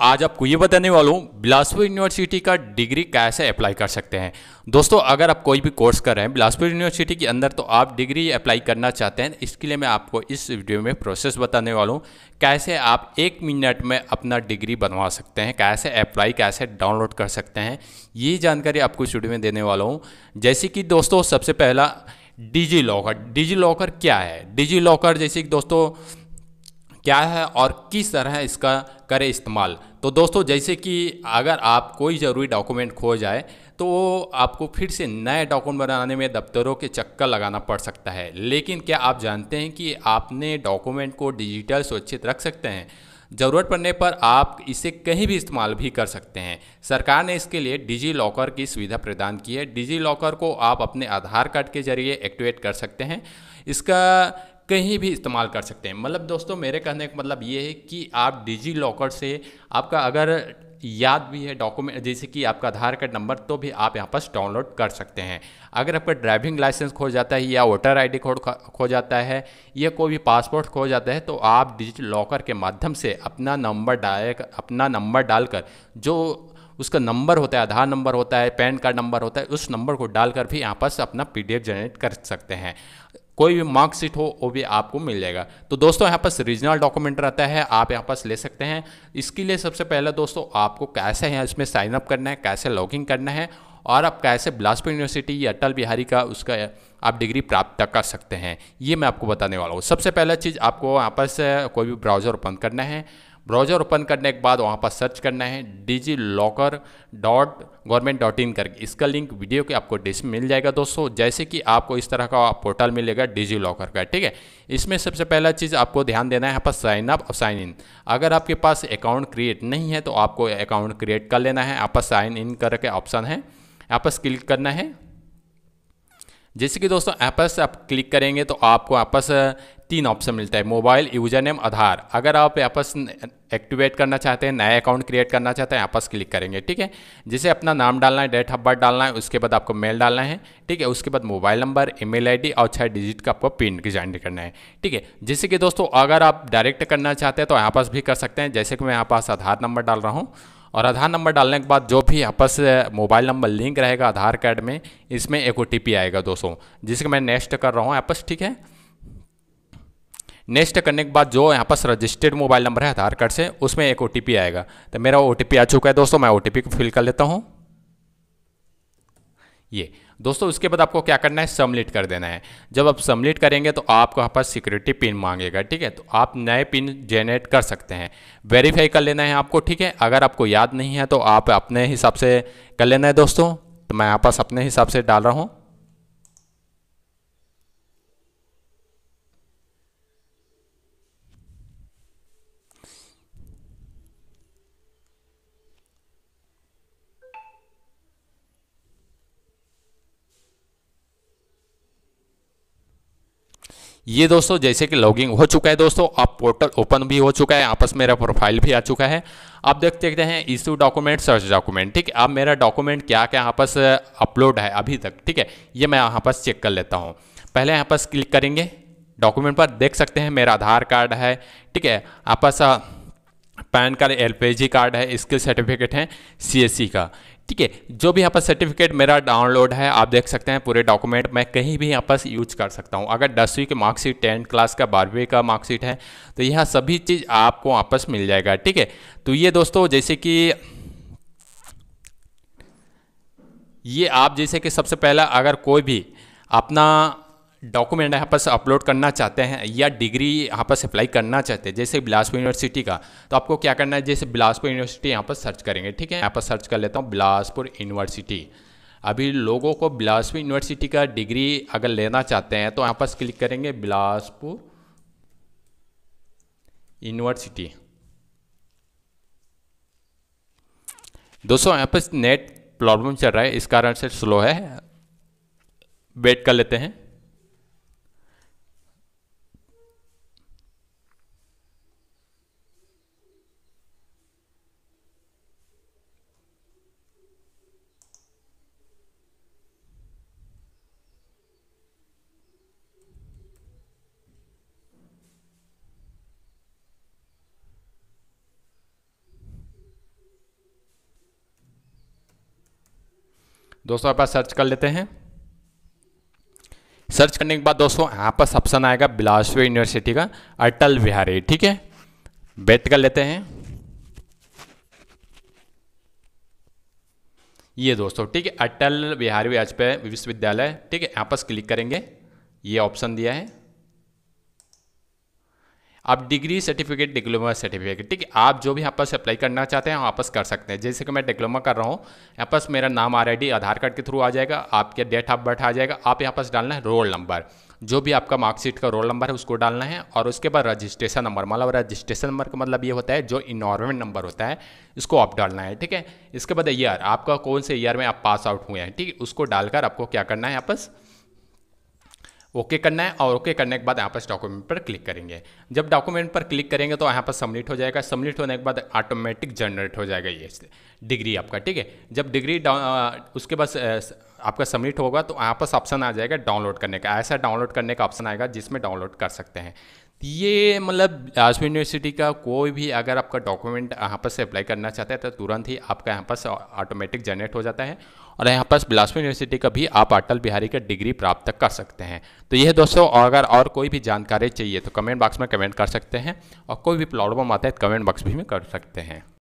आज आपको ये बताने वाला हूँ बिलासपुर यूनिवर्सिटी का डिग्री कैसे अप्लाई कर सकते हैं दोस्तों अगर आप कोई भी कोर्स कर रहे हैं बिलासपुर यूनिवर्सिटी के अंदर तो आप डिग्री अप्लाई करना चाहते हैं इसके लिए मैं आपको इस वीडियो में प्रोसेस बताने वाला हूँ कैसे आप एक मिनट में अपना डिग्री बनवा सकते हैं कैसे अप्लाई कैसे डाउनलोड कर सकते हैं ये जानकारी आपको इस वीडियो में देने वाला हूँ जैसे कि दोस्तों सबसे पहला डिजी लॉकर डिजी लॉकर क्या है डिजी लॉकर जैसे कि दोस्तों क्या है और किस तरह इसका करें इस्तेमाल तो दोस्तों जैसे कि अगर आप कोई ज़रूरी डॉक्यूमेंट खो जाए तो आपको फिर से नए डॉक्यूमेंट बनाने में दफ्तरों के चक्कर लगाना पड़ सकता है लेकिन क्या आप जानते हैं कि आपने डॉक्यूमेंट को डिजिटल सुरक्षित रख सकते हैं ज़रूरत पड़ने पर आप इसे कहीं भी इस्तेमाल भी कर सकते हैं सरकार ने इसके लिए डिजी लॉकर की सुविधा प्रदान की है डिजी लॉकर को आप अपने आधार कार्ड के जरिए एक्टिवेट कर सकते हैं इसका कहीं भी इस्तेमाल कर सकते हैं मतलब दोस्तों मेरे कहने का मतलब ये है कि आप डिजी लॉकर से आपका अगर याद भी है डॉक्यूमेंट जैसे कि आपका आधार कार्ड नंबर तो भी आप यहाँ पर डाउनलोड कर सकते हैं अगर आपका ड्राइविंग लाइसेंस खो जाता है या वोटर आईडी खो खो जाता है या कोई भी पासपोर्ट खो जाता है तो आप डिजिटल लॉकर के माध्यम से अपना नंबर डाल अपना नंबर डालकर जो उसका नंबर होता है आधार नंबर होता है पैन कार्ड नंबर होता है उस नंबर को डालकर भी यहाँ पर अपना पी जनरेट कर सकते हैं कोई भी मार्कशीट हो वो भी आपको मिल जाएगा तो दोस्तों यहाँ पास रीजनल डॉक्यूमेंट रहता है आप यहाँ पास ले सकते हैं इसके लिए सबसे पहले दोस्तों आपको कैसे है इसमें साइनअप करना है कैसे लॉगिंग करना है और आप कैसे बिलासपुर यूनिवर्सिटी या अटल बिहारी का उसका आप डिग्री प्राप्त कर सकते हैं ये मैं आपको बताने वाला हूँ सबसे पहला चीज़ आपको यहाँ पास कोई भी ब्राउज़र ओपन करना है ब्राउजर ओपन करने के बाद वहाँ पर सर्च करना है DigiLocker dot government dot in करके इसका लिंक वीडियो के आपको डिस मिल जाएगा दोस्तों जैसे कि आपको इस तरह का पोर्टल मिलेगा डिजी लॉकर का ठीक है इसमें सबसे पहला चीज़ आपको ध्यान देना है यहाँ पर साइन अप और साइन इन अगर आपके पास अकाउंट क्रिएट नहीं है तो आपको अकाउंट क्रिएट कर लेना है यहाँ पर साइन इन करके ऑप्शन है यहाँ पर क्लिक करना है जैसे कि दोस्तों ऐपस आप क्लिक करेंगे तो आपको आपस तीन ऑप्शन मिलता है मोबाइल यूजर नेम आधार अगर आप आपस एक्टिवेट करना चाहते हैं नया अकाउंट क्रिएट करना चाहते हैं आपस क्लिक करेंगे ठीक है जिसे अपना नाम डालना है डेट ऑफ बर्थ डालना है उसके बाद आपको मेल डालना है ठीक है उसके बाद मोबाइल नंबर ईमेल आईडी और छः डिजिट का आपको पिन डिजाइन करना है ठीक है जैसे कि दोस्तों अगर आप डायरेक्ट करना चाहते हैं तो आपस भी कर सकते हैं जैसे कि मैं यहाँ पास आधार नंबर डाल रहा हूँ और आधार नंबर डालने के बाद जो भी आपस मोबाइल नंबर लिंक रहेगा आधार कार्ड में इसमें एक ओ आएगा दोस्तों जिसके मैं नेक्स्ट कर रहा हूँ आपस ठीक है नेक्स्ट करने के बाद जो यहाँ पास रजिस्टर्ड मोबाइल नंबर है आधार कार्ड से उसमें एक ओ आएगा तो मेरा ओ आ चुका है दोस्तों मैं ओ को फिल कर लेता हूँ ये दोस्तों उसके बाद आपको क्या करना है सबमिट कर देना है जब आप सबमिट करेंगे तो आपको यहाँ पर सिक्योरिटी पिन मांगेगा ठीक है तो आप नए पिन जेनरेट कर सकते हैं वेरीफाई कर लेना है आपको ठीक है अगर आपको याद नहीं है तो आप अपने हिसाब से कर लेना है दोस्तों तो मैं यहाँ पास अपने हिसाब से डाल रहा हूँ ये दोस्तों जैसे कि लॉगिंग हो चुका है दोस्तों अब पोर्टल ओपन भी हो चुका है आपस मेरा प्रोफाइल भी आ चुका है अब देख देखते हैं इशू डॉक्यूमेंट सर्च डॉक्यूमेंट ठीक है अब मेरा डॉक्यूमेंट क्या क्या यहाँ पास अपलोड है अभी तक ठीक है ये मैं यहाँ पास चेक कर लेता हूँ पहले यहाँ पास क्लिक करेंगे डॉक्यूमेंट पर देख सकते हैं मेरा आधार कार्ड है ठीक है आपस पैन कार्ड एल कार्ड है स्किल सर्टिफिकेट है सी का ठीक है जो भी यहाँ पर सर्टिफिकेट मेरा डाउनलोड है आप देख सकते हैं पूरे डॉक्यूमेंट मैं कहीं भी यहाँ पर यूज कर सकता हूँ अगर दसवीं की मार्कशीट टेंथ क्लास का बारहवीं का मार्कशीट है तो यह सभी चीज़ आपको आपस मिल जाएगा ठीक है तो ये दोस्तों जैसे कि ये आप जैसे कि सबसे पहला अगर कोई भी अपना डॉक्यूमेंट यहाँ पर अपलोड करना चाहते हैं या डिग्री यहाँ पर अप्लाई करना चाहते हैं जैसे बिलासपुर यूनिवर्सिटी का तो आपको क्या करना है जैसे बिलासपुर यूनिवर्सिटी यहाँ पर सर्च करेंगे ठीक है यहाँ पर सर्च कर लेता हूँ बिलासपुर यूनिवर्सिटी अभी लोगों को बिलासपुर यूनिवर्सिटी का डिग्री अगर लेना चाहते हैं तो यहाँ पर क्लिक करेंगे बिलासपुर यूनिवर्सिटी दोस्तों यहाँ पर नेट प्रॉब्लम चल रहा है इस कारण से स्लो है वेट कर लेते हैं दोस्तों आप सर्च कर लेते हैं सर्च करने के बाद दोस्तों यहाँ पर ऑप्शन आएगा बिलासपुर यूनिवर्सिटी का अटल बिहारी ठीक है बेट कर लेते हैं ये दोस्तों ठीक है अटल बिहारी वाजपेयी विश्वविद्यालय ठीक है यहाँ पर क्लिक करेंगे ये ऑप्शन दिया है आप डिग्री सर्टिफिकेट डिप्लोमा सर्टिफिकेट ठीक है आप जो भी यहाँ पास अप्लाई करना चाहते हैं वापस कर सकते हैं जैसे कि मैं डिप्लोमा कर रहा हूँ यहाँ पास मेरा नाम आर आई आधार कार्ड के थ्रू आ जाएगा आपके डेट ऑफ बर्थ आ जाएगा आप यहाँ पास डालना है रोल नंबर जो भी आपका मार्कशीट का रोल नंबर है उसको डालना है और उसके बाद रजिस्ट्रेशन नंबर मतलब रजिस्ट्रेशन नंबर का मतलब ये होता है जो इनॉर्मेंट नंबर होता है इसको आप डालना है ठीक है इसके बाद ईयर आपका कौन से ईयर में आप पास आउट हुए हैं ठीक है उसको डालकर आपको क्या करना है यहाँ पास ओके okay करना है और ओके okay करने के बाद यहाँ पर डॉक्यूमेंट पर क्लिक करेंगे जब डॉक्यूमेंट पर क्लिक करेंगे तो यहाँ पर सबमिट हो जाएगा सबमिट होने के बाद ऑटोमेटिक जनरेट हो जाएगा ये डिग्री आपका ठीक है जब डिग्री उसके बाद आपका सबमिट होगा तो यहाँ पर ऑप्शन आ जाएगा डाउनलोड करने का ऐसा डाउनलोड करने का ऑप्शन आएगा जिसमें डाउनलोड कर सकते हैं ये मतलब आजमी यूनिवर्सिटी का कोई भी अगर आपका डॉक्यूमेंट यहाँ पर से अप्लाई करना चाहता है तो तुरंत ही आपका यहाँ पर ऑटोमेटिक जनरेट हो जाता है और यहाँ पर बिलासपुर यूनिवर्सिटी का भी आप अटल बिहारी का डिग्री प्राप्त कर सकते हैं तो यह दोस्तों अगर और कोई भी जानकारी चाहिए तो कमेंट बॉक्स में कमेंट कर सकते हैं और कोई भी प्रॉब्लम आता है तो कमेंट बॉक्स भी में कर सकते हैं